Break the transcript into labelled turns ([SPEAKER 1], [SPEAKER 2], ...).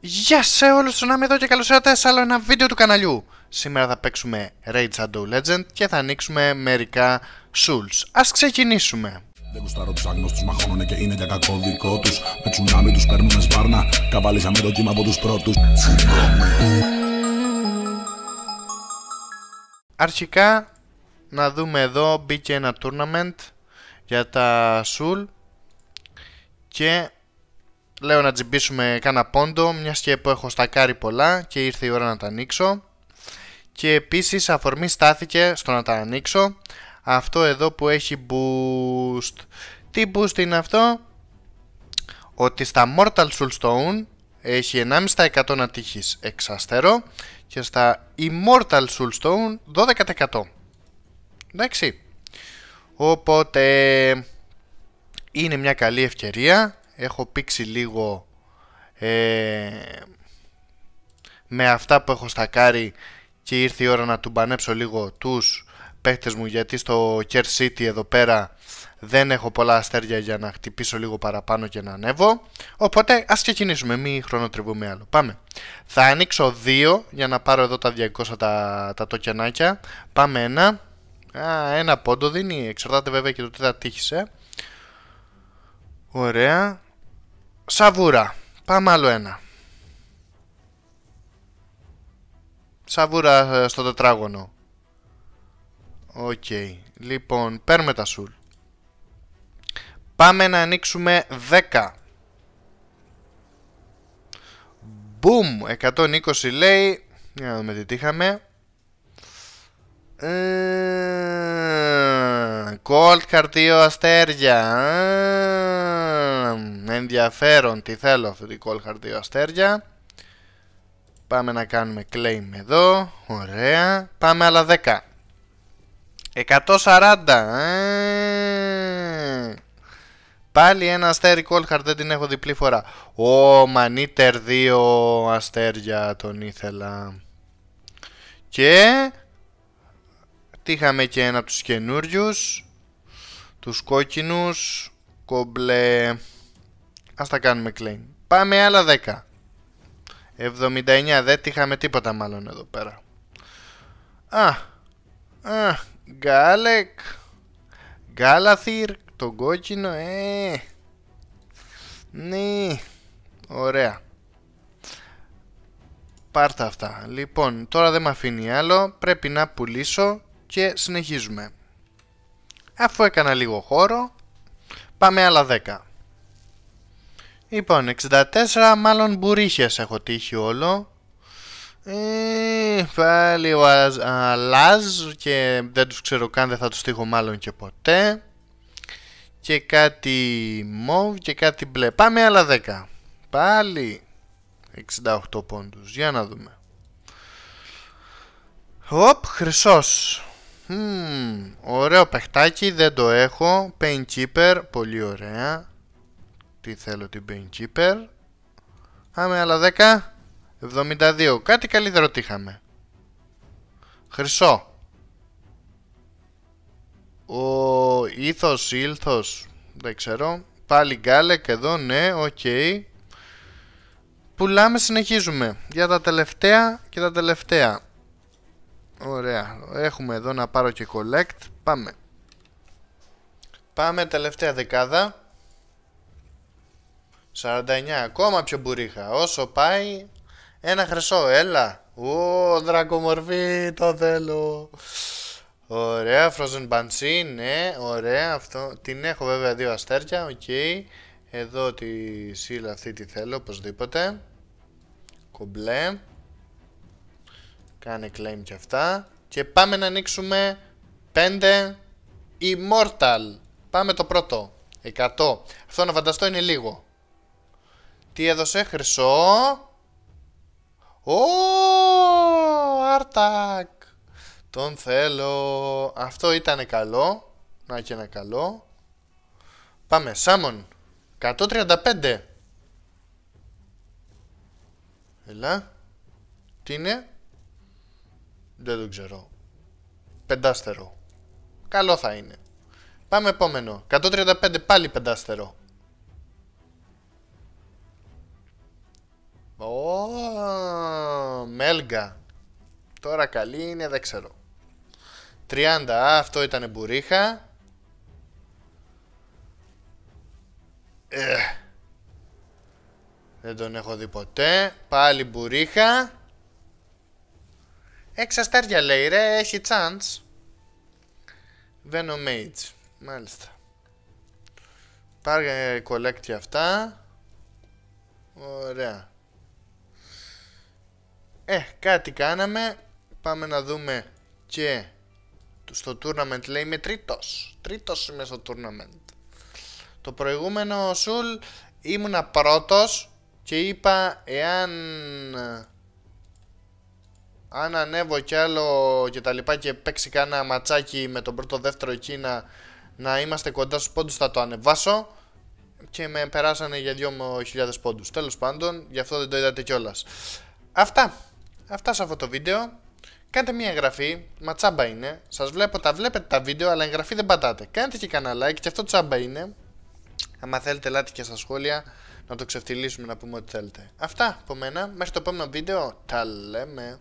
[SPEAKER 1] Γεια σε όλους τους Νάμι εδώ και καλώς ήρθατε σε άλλο ένα βίντεο του καναλιού Σήμερα θα παίξουμε Rage Shadow Legend και θα ανοίξουμε μερικά Souls Ας ξεκινήσουμε δεν κουστάρω τους άγνωστους, μαχώνουνε και είναι για κακό δικό τους Με τσουνάμι τους παίρνουνε σπάρνα, καβαλίζαμε το κύμα από τους πρώτους. Αρχικά, να δούμε εδώ, μπήκε ένα tournament για τα Soul και Λέω να τζιμπήσουμε κάνα πόντο, μιας και που έχω στακάρει πολλά και ήρθε η ώρα να τα ανοίξω. Και επίσης αφορμή στάθηκε στο να τα ανοίξω. Αυτό εδώ που έχει boost. Τι boost είναι αυτό? Ότι στα Mortal Soulstone έχει 1,5% να τύχεις εξαστερό και στα Immortal Soulstone 12%. Εντάξει. Οπότε είναι μια καλή ευκαιρία έχω πήξει λίγο ε, με αυτά που έχω στακάρει και ήρθε η ώρα να του μπανέψω λίγο τους παίχτες μου γιατί στο Care City εδώ πέρα δεν έχω πολλά αστέρια για να χτυπήσω λίγο παραπάνω και να ανέβω οπότε ας ξεκινήσουμε μη χρονοτριβούμε άλλο πάμε θα ανοίξω 2 για να πάρω εδώ τα 200 τα, τα τοκενάκια πάμε ένα Α, ένα πόντο δίνει εξαρτάται βέβαια και το τι θα τύχησε ωραία Σαβούρα. Πάμε άλλο ένα. Σαβούρα ε, στο τετράγωνο. Οκ. Okay. Λοιπόν, παίρνουμε τα σουλ. Πάμε να ανοίξουμε 10. Μπουμ, 120 λέει. Για να δούμε τι τύχαμε. Κολτ, ε, χαρτίο, αστέρια ενδιαφέρον τι θέλω αυτή την call 2 αστέρια. Πάμε να κάνουμε claim εδώ. Ωραία. Πάμε άλλα 10. 140. Ε, πάλι ένα αστέρι κόλχαρτ δεν την έχω διπλή φορά. Ο Μανίτερ 2 αστέρια τον ήθελα. Και... Τύχαμε και ένα από τους καινούριους, Τους κόκκινους. Κομπλε ας τα κάνουμε claim. Πάμε άλλα 10. 79, δεν είχαμε τίποτα μάλλον εδώ πέρα. Α, α, Γκάλεκ, Γκάλαθιρ. Το κόκκινο, ε, ναι, ωραία. Πάρτα αυτά. Λοιπόν, τώρα δεν με αφήνει άλλο, πρέπει να πουλήσω και συνεχίζουμε. Αφού έκανα λίγο χώρο, πάμε άλλα 10. Λοιπόν, 64 μάλλον μπουρίχες έχω τύχει όλο. Ε, πάλι ο Αλάζ και δεν τους ξέρω καν, δεν θα τους τύχω μάλλον και ποτέ. Και κάτι μοβ και κάτι μπλε. Πάμε άλλα 10. Πάλι 68 πόντους. Για να δούμε. Οπ, χρυσός. Mm, ωραίο παιχτάκι, δεν το έχω. Painkeeper, πολύ ωραία. Τι θέλω την Keeper Άμε άλλα 10. 72. Κάτι καλύτερο είχαμε. Χρυσό. Ο ήθος, ήλθος, δεν ξέρω. Πάλι γκάλεκ εδώ, ναι, οκ. Πουλάμε, συνεχίζουμε. Για τα τελευταία και τα τελευταία. Ωραία. Έχουμε εδώ να πάρω και collect. Πάμε. Πάμε τελευταία δεκάδα. 49, ακόμα πιο μπουρίχα. Όσο πάει, ένα χρυσό, έλα. Ω, δρακομορφή, το θέλω. Ωραία, Frozen Banshee, ναι, ωραία, αυτό. Την έχω βέβαια δύο αστέρια, οκ. Okay. Εδώ τη σύλλα αυτή τη θέλω, οπωσδήποτε. Κομπλέ. Κάνε claim και αυτά. Και πάμε να ανοίξουμε 5 Immortal. Πάμε το πρώτο. 100. Αυτό να φανταστώ είναι λίγο. Τι έδωσε, χρυσό. Ω, Αρτακ. Τον θέλω. Αυτό ήταν καλό. Να και ένα καλό. Πάμε, Σάμον. 135. Ελά. Τι είναι. Δεν το ξέρω. Πεντάστερο. Καλό θα είναι. Πάμε επόμενο. 135 πάλι πεντάστερο. Μέλγα. Τώρα καλή είναι, δεν ξέρω. 30, αυτό ήταν μπουρίχα. Ε, δεν τον έχω δει ποτέ. Πάλι μπουρίχα. 6 αστέρια λέει ρε, έχει chance. Venom μάλιστα. Πάρε κολέκτια αυτά. Ωραία. Ε, κάτι κάναμε. Πάμε να δούμε και στο tournament λέει είμαι τρίτος. Τρίτος είμαι στο tournament. Το προηγούμενο σουλ ήμουνα πρώτος και είπα εάν αν ανέβω κι άλλο και τα λοιπά και παίξει κανένα ματσάκι με τον πρώτο δεύτερο εκεί να, να είμαστε κοντά στους πόντους θα το ανεβάσω και με περάσανε για 2.000 πόντους. Τέλος πάντων, γι' αυτό δεν το είδατε κιόλας. Αυτά αυτά σε αυτό το βίντεο. Κάντε μια εγγραφή, μα τσάμπα είναι. Σας βλέπω, τα βλέπετε τα βίντεο, αλλά εγγραφή δεν πατάτε. Κάντε και κανένα like, και αυτό τσάμπα είναι. Αν θέλετε, ελάτε και στα σχόλια να το ξεφτυλίσουμε να πούμε ό,τι θέλετε. Αυτά από μένα. Μέχρι το επόμενο βίντεο. Τα λέμε.